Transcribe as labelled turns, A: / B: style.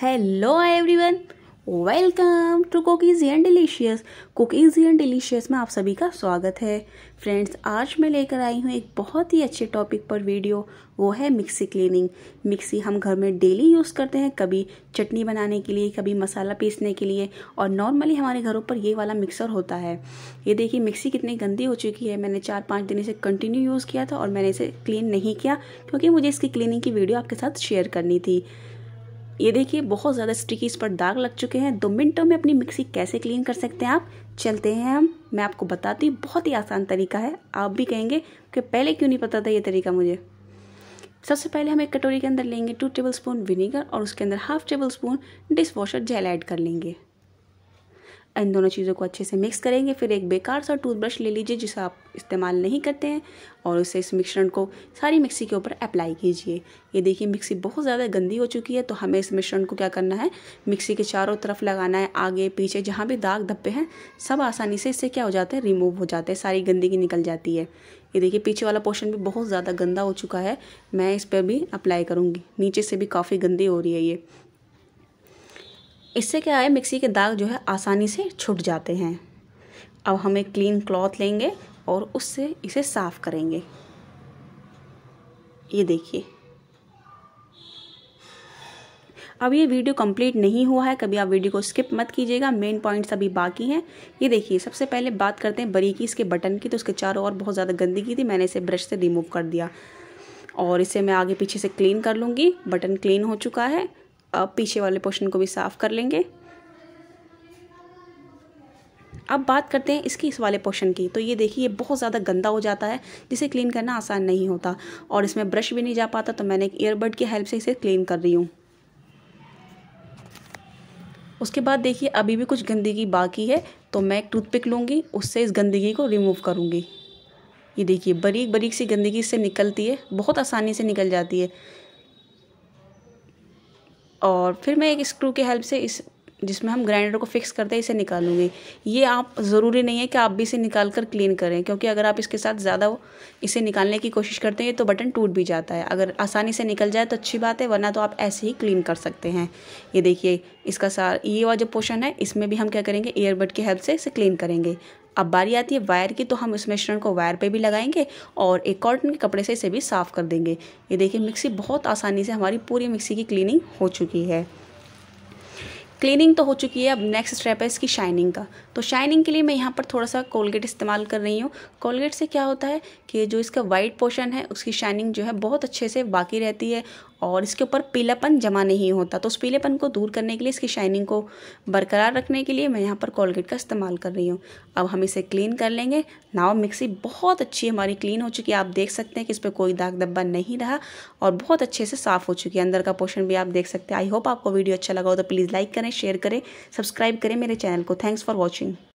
A: hello everyone welcome to easy and delicious easy and delicious में आप सभी का स्वागत है फ्रेंड्स आज मैं लेकर आई हूँ एक बहुत ही अच्छे टॉपिक पर वीडियो वो है मिक्सी क्लीनिंग मिक्सी हम घर में डेली यूज़ करते हैं कभी चटनी बनाने के लिए कभी मसाला पीसने के लिए और नॉर्मली हमारे घरों पर ये वाला मिक्सर होता है ये देखिए मिक्सी कितनी गंदी हो चुकी है मैंने चार पाँच दिन इसे कंटिन्यू यूज़ किया था और मैंने इसे क्लीन नहीं किया क्योंकि मुझे इसकी क्लीनिंग की वीडियो आपके साथ शेयर करनी थी ये देखिए बहुत ज़्यादा स्टिकीज पर दाग लग चुके हैं दो मिनटों में अपनी मिक्सी कैसे क्लीन कर सकते हैं आप चलते हैं हम मैं आपको बताती हूँ बहुत ही आसान तरीका है आप भी कहेंगे कि पहले क्यों नहीं पता था ये तरीका मुझे सबसे पहले हम एक कटोरी के अंदर लेंगे टू टेबल स्पून विनेगर और उसके अंदर half tablespoon dishwasher gel add कर लेंगे इन दोनों चीज़ों को अच्छे से मिक्स करेंगे फिर एक बेकार सा टूथब्रश ले लीजिए जिसे आप इस्तेमाल नहीं करते हैं और उसे इस मिश्रण को सारी मिक्सी के ऊपर अप्लाई कीजिए ये देखिए मिक्सी बहुत ज़्यादा गंदी हो चुकी है तो हमें इस मिश्रण को क्या करना है मिक्सी के चारों तरफ लगाना है आगे पीछे जहाँ भी दाग धब्बे हैं सब आसानी से इससे क्या हो जाते हैं रिमूव हो जाते हैं सारी गंदगी निकल जाती है ये देखिए पीछे वाला पोर्शन भी बहुत ज़्यादा गंदा हो चुका है मैं इस पर भी अप्लाई करूँगी नीचे से भी काफ़ी गंदी हो रही है ये इससे क्या है मिक्सी के दाग जो है आसानी से छूट जाते हैं अब हम एक क्लीन क्लॉथ लेंगे और उससे इसे साफ़ करेंगे ये देखिए अब ये वीडियो कंप्लीट नहीं हुआ है कभी आप वीडियो को स्किप मत कीजिएगा मेन पॉइंट्स अभी बाकी हैं ये देखिए सबसे पहले बात करते हैं बरी की इसके बटन की तो उसके चारों ओर बहुत ज़्यादा गंदगी थी मैंने इसे ब्रश से रिमूव कर दिया और इसे मैं आगे पीछे से क्लीन कर लूँगी बटन क्लीन हो चुका है अब पीछे वाले पोर्शन को भी साफ़ कर लेंगे अब बात करते हैं इसकी इस वाले पोर्शन की तो ये देखिए ये बहुत ज़्यादा गंदा हो जाता है जिसे क्लीन करना आसान नहीं होता और इसमें ब्रश भी नहीं जा पाता तो मैंने एक ईयरबड की हेल्प से इसे क्लीन कर रही हूँ उसके बाद देखिए अभी भी कुछ गंदगी बाकी है तो मैं एक टूथपिक लूँगी उससे इस गंदगी को रिमूव करूँगी ये देखिए बरीक बरीक सी गंदगी इससे निकलती है बहुत आसानी से निकल जाती है और फिर मैं एक स्क्रू की हेल्प से इस जिसमें हम ग्राइंडर को फिक्स करते हैं इसे निकालूंगी ये आप ज़रूरी नहीं है कि आप भी इसे निकाल कर क्लीन करें क्योंकि अगर आप इसके साथ ज़्यादा इसे निकालने की कोशिश करते हैं तो बटन टूट भी जाता है अगर आसानी से निकल जाए तो अच्छी बात है वरना तो आप ऐसे ही क्लीन कर सकते हैं ये देखिए इसका सार ये वाला जो पोर्शन है इसमें भी हम क्या करेंगे ईयरबड की हेल्प से इसे क्लीन करेंगे अब बारी आती है वायर की तो हम इस मिश्रण को वायर पे भी लगाएंगे और एक कॉटन के कपड़े से इसे भी साफ़ कर देंगे ये देखिए मिक्सी बहुत आसानी से हमारी पूरी मिक्सी की क्लीनिंग हो चुकी है क्लीनिंग तो हो चुकी है अब नेक्स्ट स्टेप है इसकी शाइनिंग का तो शाइनिंग के लिए मैं यहाँ पर थोड़ा सा कोलगेट इस्तेमाल कर रही हूँ कोलगेट से क्या होता है कि जो इसका वाइट पोर्शन है उसकी शाइनिंग जो है बहुत अच्छे से बाकी रहती है और इसके ऊपर पीलापन जमा नहीं होता तो उस पीलेपन को दूर करने के लिए इसकी शाइनिंग को बरकरार रखने के लिए मैं यहाँ पर कोलगेट का इस्तेमाल कर रही हूँ अब हम इसे क्लीन कर लेंगे नाव मिक्सी बहुत अच्छी हमारी क्लीन हो चुकी है आप देख सकते हैं कि इस पर कोई दाग धब्बा नहीं रहा और बहुत अच्छे से साफ़ हो चुकी है अंदर का पोर्शन भी आप देख सकते हैं आई होप आपको वीडियो अच्छा लगा हो तो प्लीज़ लाइक करें शेयर करें सब्सक्राइब करें मेरे चैनल को थैंक्स फॉर वॉचिंग